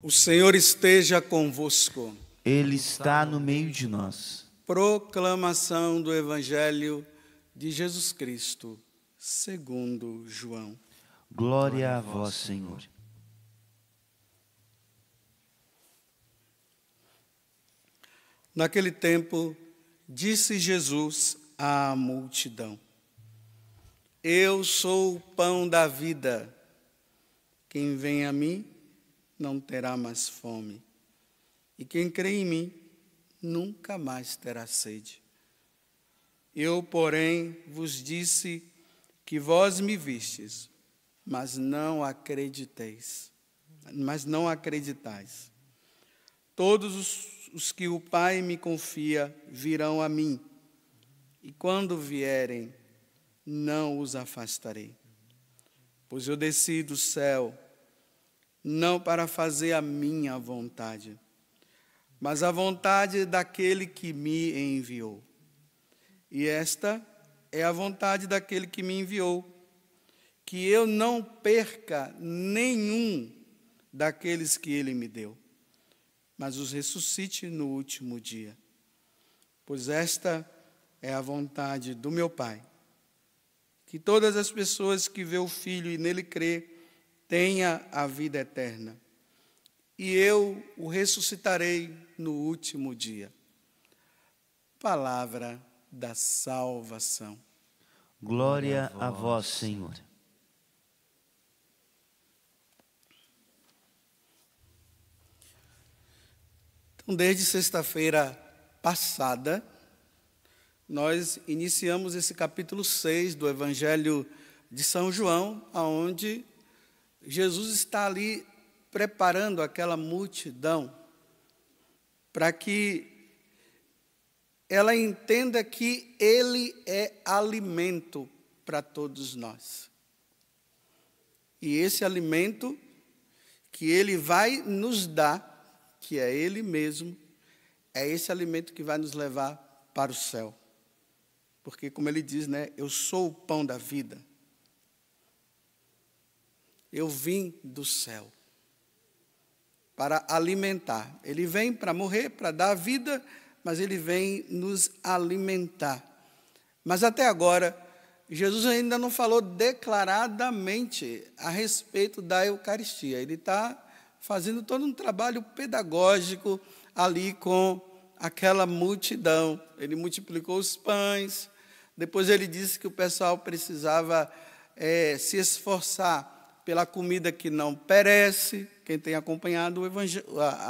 O Senhor esteja convosco. Ele está no meio de nós. Proclamação do Evangelho de Jesus Cristo, segundo João. Glória a vós, Senhor. Naquele tempo, disse Jesus à multidão: Eu sou o pão da vida. Quem vem a mim não terá mais fome. E quem crê em mim nunca mais terá sede. Eu, porém, vos disse que vós me vistes, mas não acrediteis, mas não acreditais. Todos os, os que o Pai me confia virão a mim, e quando vierem, não os afastarei. Pois eu desci do céu não para fazer a minha vontade, mas a vontade daquele que me enviou. E esta é a vontade daquele que me enviou, que eu não perca nenhum daqueles que ele me deu, mas os ressuscite no último dia. Pois esta é a vontade do meu Pai, que todas as pessoas que vê o Filho e nele crê, tenha a vida eterna. E eu o ressuscitarei no último dia. Palavra da salvação. Glória a vós, Senhor. Então, desde sexta-feira passada, nós iniciamos esse capítulo 6 do Evangelho de São João, aonde Jesus está ali preparando aquela multidão para que ela entenda que Ele é alimento para todos nós. E esse alimento que Ele vai nos dar, que é Ele mesmo, é esse alimento que vai nos levar para o céu. Porque, como Ele diz, né, eu sou o pão da vida. Eu vim do céu para alimentar. Ele vem para morrer, para dar vida, mas ele vem nos alimentar. Mas até agora, Jesus ainda não falou declaradamente a respeito da Eucaristia. Ele está fazendo todo um trabalho pedagógico ali com aquela multidão. Ele multiplicou os pães. Depois ele disse que o pessoal precisava é, se esforçar pela comida que não perece. Quem tem acompanhado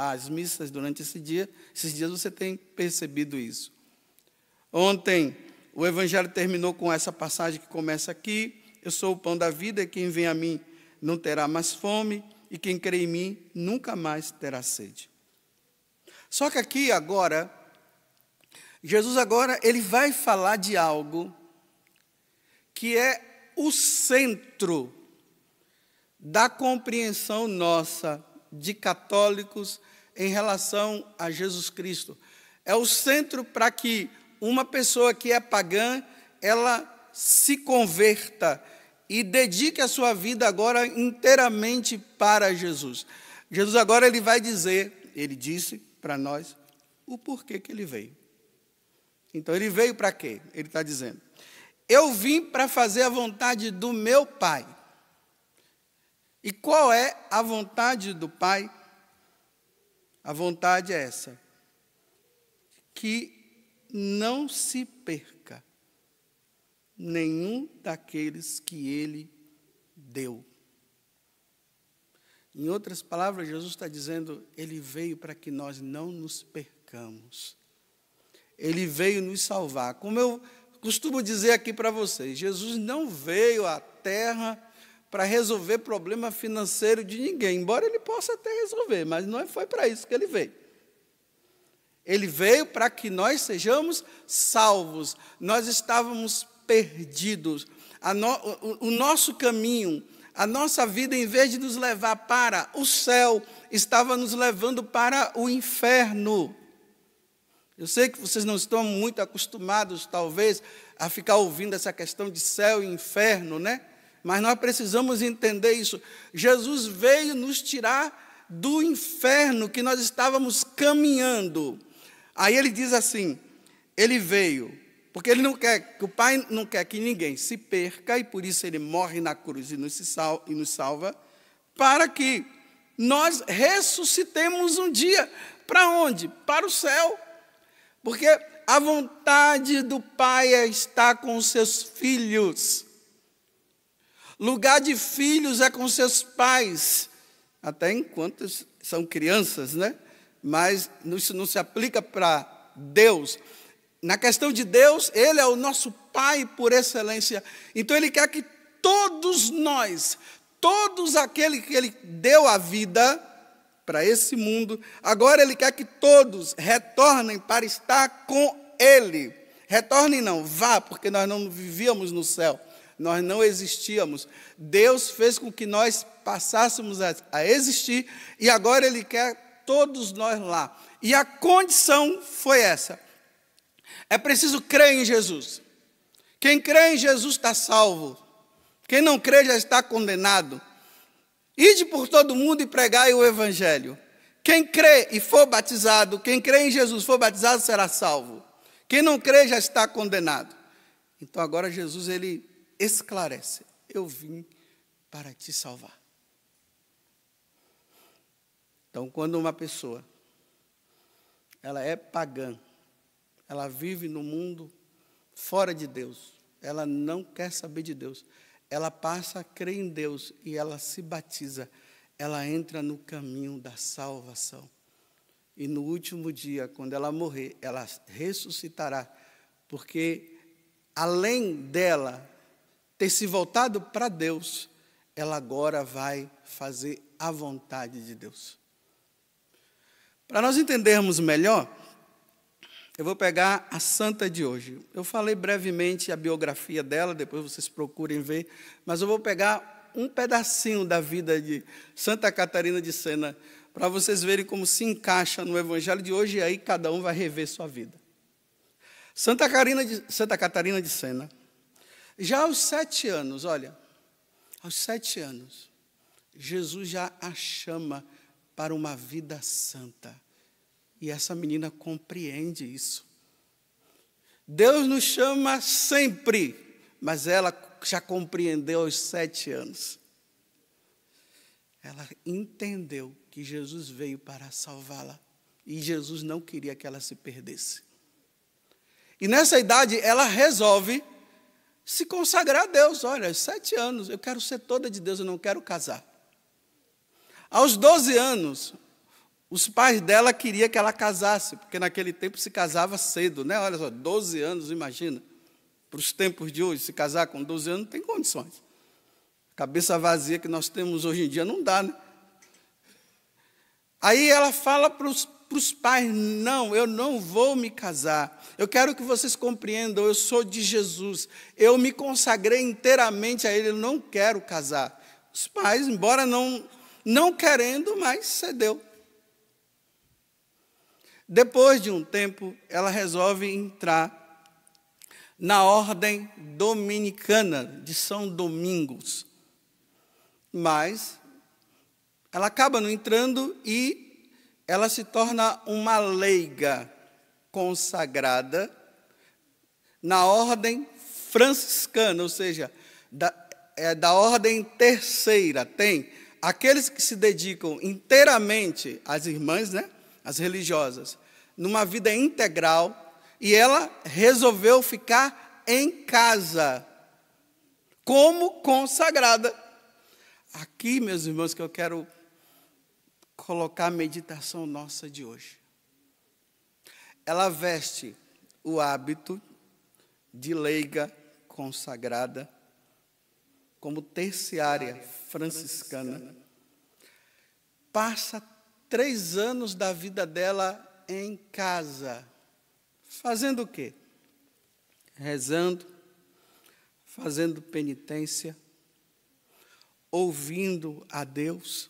as missas durante esse dia, esses dias você tem percebido isso. Ontem o evangelho terminou com essa passagem que começa aqui: Eu sou o pão da vida, e quem vem a mim não terá mais fome, e quem crê em mim nunca mais terá sede. Só que aqui agora Jesus agora ele vai falar de algo que é o centro da compreensão nossa de católicos em relação a Jesus Cristo. É o centro para que uma pessoa que é pagã, ela se converta e dedique a sua vida agora inteiramente para Jesus. Jesus agora ele vai dizer, ele disse para nós o porquê que ele veio. Então ele veio para quê? Ele está dizendo: Eu vim para fazer a vontade do meu Pai. E qual é a vontade do Pai? A vontade é essa: que não se perca nenhum daqueles que ele deu. Em outras palavras, Jesus está dizendo: Ele veio para que nós não nos percamos. Ele veio nos salvar. Como eu costumo dizer aqui para vocês, Jesus não veio à terra para resolver problema financeiro de ninguém, embora ele possa até resolver, mas não é, foi para isso que ele veio. Ele veio para que nós sejamos salvos. Nós estávamos perdidos. No, o, o nosso caminho, a nossa vida, em vez de nos levar para o céu, estava nos levando para o inferno. Eu sei que vocês não estão muito acostumados, talvez, a ficar ouvindo essa questão de céu e inferno, né? Mas nós precisamos entender isso. Jesus veio nos tirar do inferno que nós estávamos caminhando. Aí ele diz assim: Ele veio, porque ele não quer que o Pai não quer que ninguém se perca e por isso ele morre na cruz e nos, salva, e nos salva para que nós ressuscitemos um dia para onde? Para o céu. Porque a vontade do Pai é estar com os seus filhos. Lugar de filhos é com seus pais, até enquanto são crianças, né? Mas isso não se aplica para Deus. Na questão de Deus, Ele é o nosso Pai por excelência. Então, Ele quer que todos nós, todos aqueles que Ele deu a vida para esse mundo, agora Ele quer que todos retornem para estar com Ele. Retornem não, vá, porque nós não vivíamos no céu nós não existíamos. Deus fez com que nós passássemos a, a existir e agora Ele quer todos nós lá. E a condição foi essa: é preciso crer em Jesus. Quem crê em Jesus está salvo, quem não crê já está condenado. Ide por todo mundo e pregai o Evangelho. Quem crê e for batizado, quem crê em Jesus for batizado será salvo. Quem não crê já está condenado. Então agora Jesus ele esclarece: Eu vim para te salvar. Então, quando uma pessoa ela é pagã, ela vive no mundo fora de Deus, ela não quer saber de Deus, ela passa a crer em Deus e ela se batiza, ela entra no caminho da salvação. E no último dia, quando ela morrer, ela ressuscitará, porque além dela ter se voltado para Deus, ela agora vai fazer a vontade de Deus. Para nós entendermos melhor, eu vou pegar a santa de hoje. Eu falei brevemente a biografia dela, depois vocês procurem ver, mas eu vou pegar um pedacinho da vida de Santa Catarina de Sena para vocês verem como se encaixa no evangelho de hoje e aí cada um vai rever sua vida. Santa Catarina de, santa Catarina de Sena já aos sete anos, olha, aos sete anos, Jesus já a chama para uma vida santa. E essa menina compreende isso. Deus nos chama sempre, mas ela já compreendeu aos sete anos. Ela entendeu que Jesus veio para salvá-la e Jesus não queria que ela se perdesse. E nessa idade ela resolve se consagrar a Deus. Olha, sete anos, eu quero ser toda de Deus, eu não quero casar. Aos 12 anos, os pais dela queriam que ela casasse, porque naquele tempo se casava cedo, né? Olha só, 12 anos, imagina. Para os tempos de hoje, se casar com 12 anos não tem condições. Cabeça vazia que nós temos hoje em dia não dá, né? Aí ela fala para os para os pais: não, eu não vou me casar. Eu quero que vocês compreendam, eu sou de Jesus. Eu me consagrei inteiramente a Ele, eu não quero casar. Os pais, embora não, não querendo, mas cedeu. Depois de um tempo, ela resolve entrar na ordem dominicana de São Domingos. Mas ela acaba não entrando e ela se torna uma leiga consagrada na ordem franciscana, ou seja, da, é, da ordem terceira. Tem aqueles que se dedicam inteiramente às irmãs, né, as religiosas, numa vida integral, e ela resolveu ficar em casa como consagrada. Aqui, meus irmãos, que eu quero colocar a meditação nossa de hoje. Ela veste o hábito de leiga consagrada como terciária franciscana, passa três anos da vida dela em casa, fazendo o quê? Rezando, fazendo penitência, ouvindo a Deus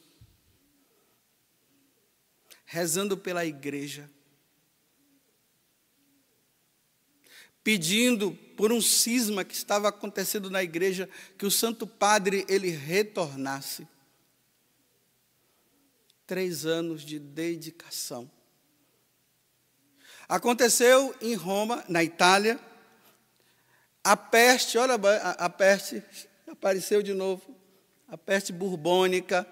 rezando pela igreja, pedindo por um cisma que estava acontecendo na igreja que o Santo Padre ele retornasse. Três anos de dedicação. Aconteceu em Roma, na Itália, a peste, olha a peste, apareceu de novo, a peste burbônica.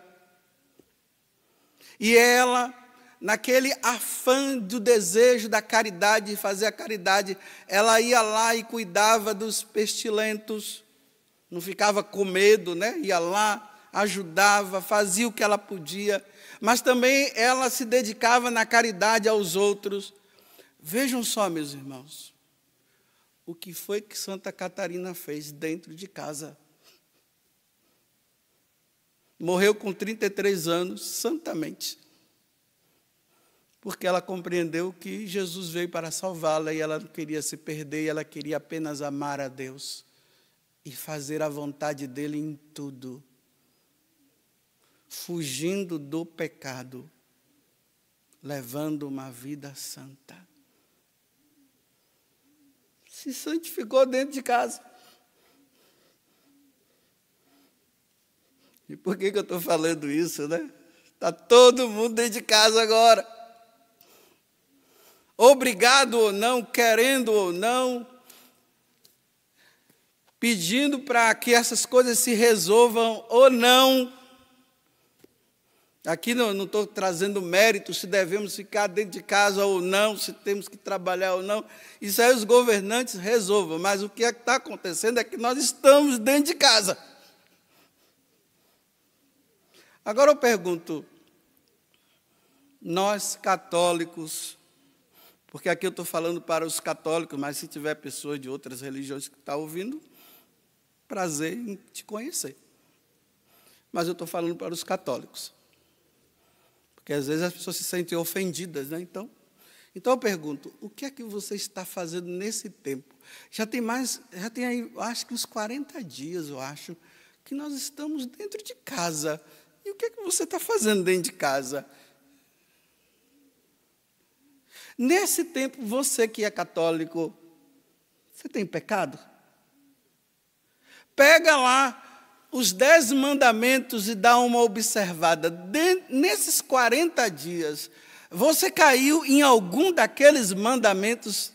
E ela naquele afã do desejo da caridade, de fazer a caridade, ela ia lá e cuidava dos pestilentos, não ficava com medo, né? ia lá, ajudava, fazia o que ela podia, mas também ela se dedicava na caridade aos outros. Vejam só, meus irmãos, o que foi que Santa Catarina fez dentro de casa. Morreu com 33 anos, santamente porque ela compreendeu que Jesus veio para salvá-la e ela não queria se perder, ela queria apenas amar a Deus e fazer a vontade dele em tudo, fugindo do pecado, levando uma vida santa. Se santificou dentro de casa. E por que, que eu estou falando isso, né? Está todo mundo dentro de casa agora obrigado ou não, querendo ou não, pedindo para que essas coisas se resolvam ou não. Aqui não, estou trazendo mérito se devemos ficar dentro de casa ou não, se temos que trabalhar ou não. Isso aí os governantes resolvam, mas o que é está acontecendo é que nós estamos dentro de casa. Agora eu pergunto, nós católicos, porque aqui eu estou falando para os católicos, mas se tiver pessoas de outras religiões que estão tá ouvindo, prazer em te conhecer. Mas eu estou falando para os católicos. Porque às vezes as pessoas se sentem ofendidas, né? Então, então eu pergunto, o que é que você está fazendo nesse tempo? Já tem mais, já tem aí, acho que uns 40 dias, eu acho, que nós estamos dentro de casa. E o que é que você está fazendo dentro de casa? Nesse tempo, você que é católico, você tem pecado? Pega lá os dez mandamentos e dá uma observada. De, nesses 40 dias, você caiu em algum daqueles mandamentos?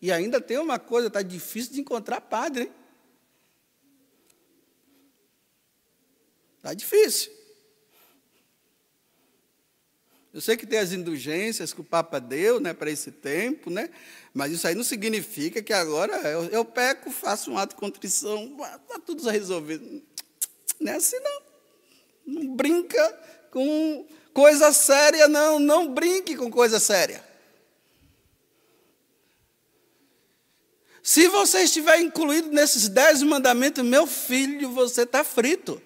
E ainda tem uma coisa, está difícil de encontrar padre. Está difícil. Eu sei que tem as indulgências que o Papa deu né, para esse tempo, né, mas isso aí não significa que agora eu, eu peco, faço um ato de contrição, está tudo resolvido. Não é assim, não. Não brinca com coisa séria, não. Não brinque com coisa séria. Se você estiver incluído nesses dez mandamentos, meu filho, você está frito.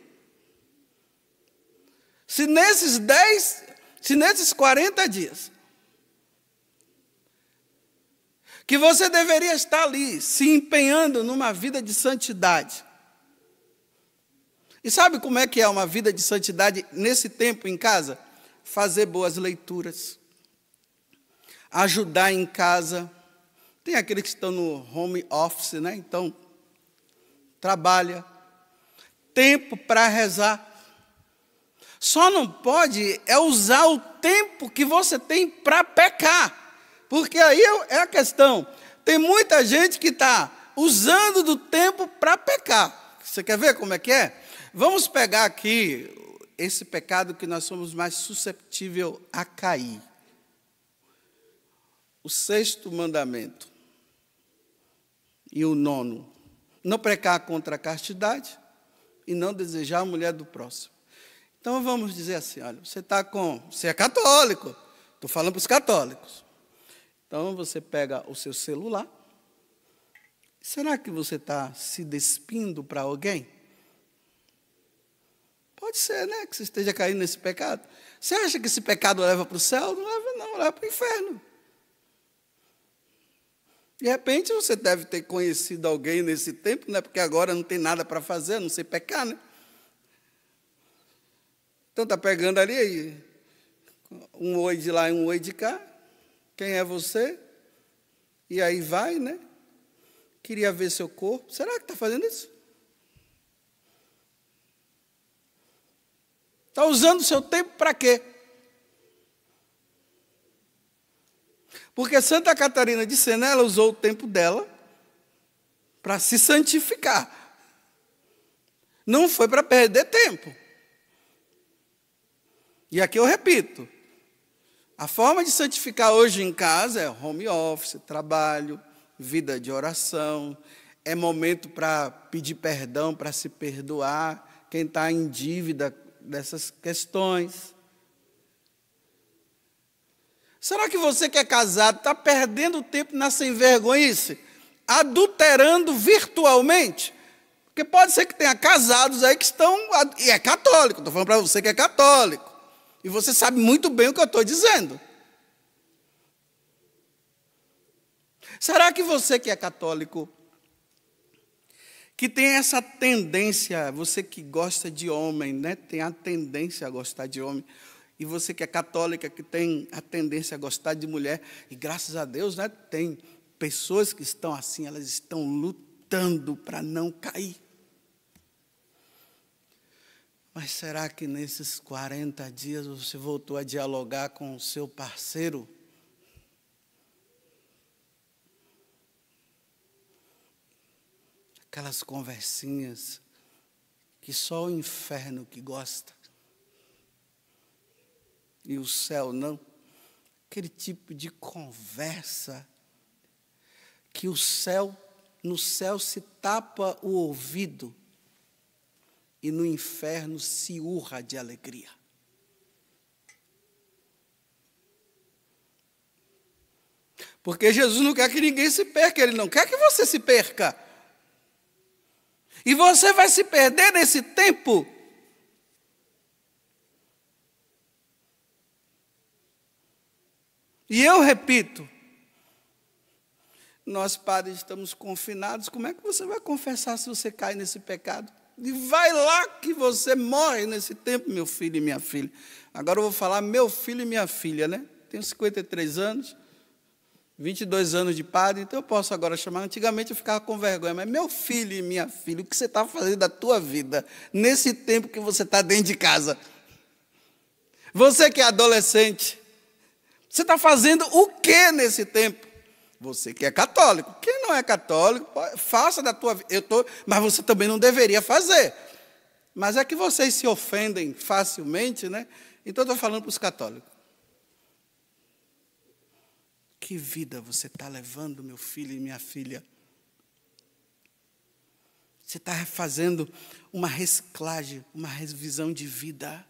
Se nesses dez se nesses 40 dias, que você deveria estar ali, se empenhando numa vida de santidade, e sabe como é que é uma vida de santidade nesse tempo em casa? Fazer boas leituras, ajudar em casa. Tem aqueles que estão no home office, né? Então, trabalha. Tempo para rezar. Só não pode é usar o tempo que você tem para pecar. Porque aí é, é a questão. Tem muita gente que está usando do tempo para pecar. Você quer ver como é que é? Vamos pegar aqui esse pecado que nós somos mais susceptível a cair. O sexto mandamento e o nono: não pecar contra a castidade e não desejar a mulher do próximo. Então vamos dizer assim: olha, você está com. Você é católico. Estou falando para os católicos. Então você pega o seu celular. Será que você está se despindo para alguém? Pode ser, né? Que você esteja caindo nesse pecado. Você acha que esse pecado leva para o céu? Não leva, não, leva para o inferno. De repente você deve ter conhecido alguém nesse tempo, né? Porque agora não tem nada para fazer, não sei pecar, né? Então está pegando ali, um oi de lá e um oi de cá. Quem é você? E aí vai, né? Queria ver seu corpo. Será que está fazendo isso? Está usando seu tempo para quê? Porque Santa Catarina de Sena, ela usou o tempo dela para se santificar. Não foi para perder tempo. E aqui eu repito: a forma de santificar hoje em casa é home office, trabalho, vida de oração, é momento para pedir perdão, para se perdoar, quem está em dívida dessas questões. Será que você que é casado está perdendo tempo na sem vergonhice, adulterando virtualmente? Porque pode ser que tenha casados aí que estão. E é católico, estou falando para você que é católico. E você sabe muito bem o que eu estou dizendo. Será que você que é católico, que tem essa tendência, você que gosta de homem, né, tem a tendência a gostar de homem, e você que é católica, que tem a tendência a gostar de mulher, e graças a Deus, né, tem pessoas que estão assim, elas estão lutando para não cair. Mas será que nesses 40 dias você voltou a dialogar com o seu parceiro? Aquelas conversinhas que só o inferno que gosta e o céu não. Aquele tipo de conversa que o céu, no céu se tapa o ouvido e no inferno se urra de alegria. Porque Jesus não quer que ninguém se perca, ele não quer que você se perca. E você vai se perder nesse tempo. E eu repito, nós padres estamos confinados, como é que você vai confessar se você cai nesse pecado? E vai lá que você morre nesse tempo, meu filho e minha filha. Agora eu vou falar meu filho e minha filha, né? Tenho 53 anos, 22 anos de padre, então eu posso agora chamar. Antigamente eu ficava com vergonha, mas meu filho e minha filha, o que você está fazendo da tua vida nesse tempo que você está dentro de casa? Você que é adolescente, você está fazendo o que nesse tempo? Você que é católico. Quem não é católico, faça da tua vida. Eu tô, mas você também não deveria fazer. Mas é que vocês se ofendem facilmente, né? Então estou falando para os católicos. Que vida você está levando, meu filho e minha filha? Você está fazendo uma reciclagem, uma revisão de vida.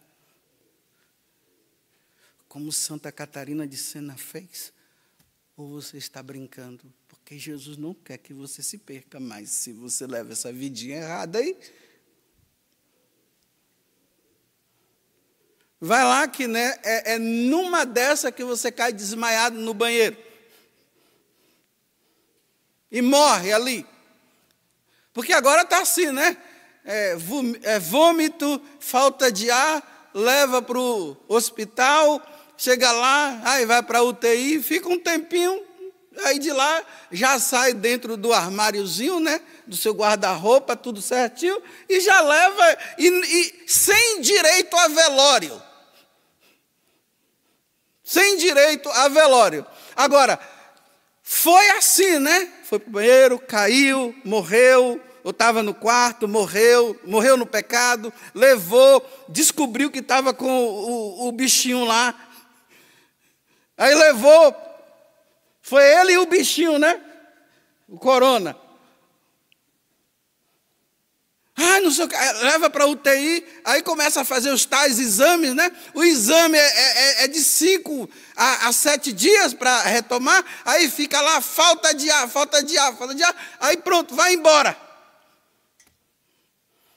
Como Santa Catarina de Sena fez ou você está brincando? Porque Jesus não quer que você se perca mais. Se você leva essa vidinha errada aí. Vai lá que né, é, é numa dessa que você cai desmaiado no banheiro. E morre ali. Porque agora está assim, né? É, é, vômito, falta de ar, leva para o hospital chega lá, aí vai para a UTI, fica um tempinho, aí de lá já sai dentro do armáriozinho, né? Do seu guarda-roupa, tudo certinho, e já leva, e, e sem direito a velório. Sem direito a velório. Agora, foi assim, né? Foi para o banheiro, caiu, morreu, ou estava no quarto, morreu, morreu no pecado, levou, descobriu que estava com o, o, o, bichinho lá, Aí levou, foi ele e o bichinho, né? O corona. Ah, não sei o que. É, leva para UTI, aí começa a fazer os tais exames, né? O exame é, é, é, é de cinco a, a dias para retomar, aí fica lá falta de ar, falta de ar, falta de ar, aí pronto, vai embora.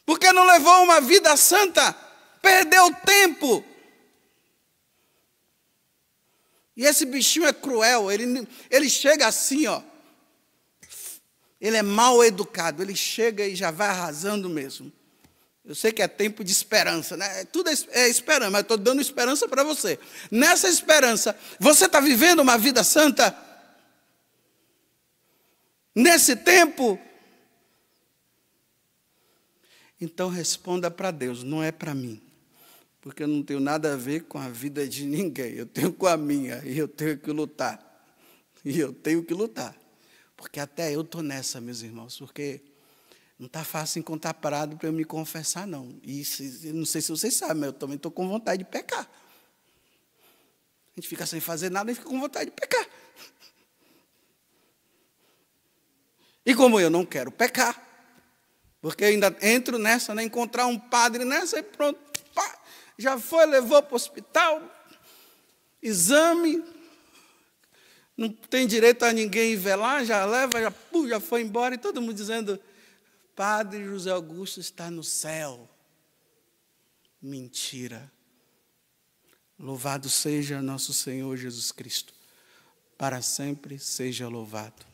Porque não levou uma vida santa, perdeu tempo. E esse bichinho é cruel, ele, ele chega assim, ó. Ele é mal educado, ele chega e já vai arrasando mesmo. Eu sei que é tempo de esperança, né? É tudo é, é esperança, mas estou dando esperança para você. Nessa esperança, você está vivendo uma vida santa? Nesse tempo? Então responda para Deus, não é para mim porque eu não tenho nada a ver com a vida de ninguém, eu tenho com a minha, e eu tenho que lutar. E eu tenho que lutar. Porque até eu estou nessa, meus irmãos, porque não está fácil encontrar parado para eu me confessar, não. E se, não sei se vocês sabem, mas eu também estou com vontade de pecar. A gente fica sem fazer nada e fica com vontade de pecar. E como eu não quero pecar, porque eu ainda entro nessa, né? encontrar um padre nessa e pronto, pá, já foi, levou para o hospital, exame, não tem direito a ninguém velar, já leva, já, já foi embora, e todo mundo dizendo: Padre José Augusto está no céu. Mentira. Louvado seja nosso Senhor Jesus Cristo, para sempre seja louvado.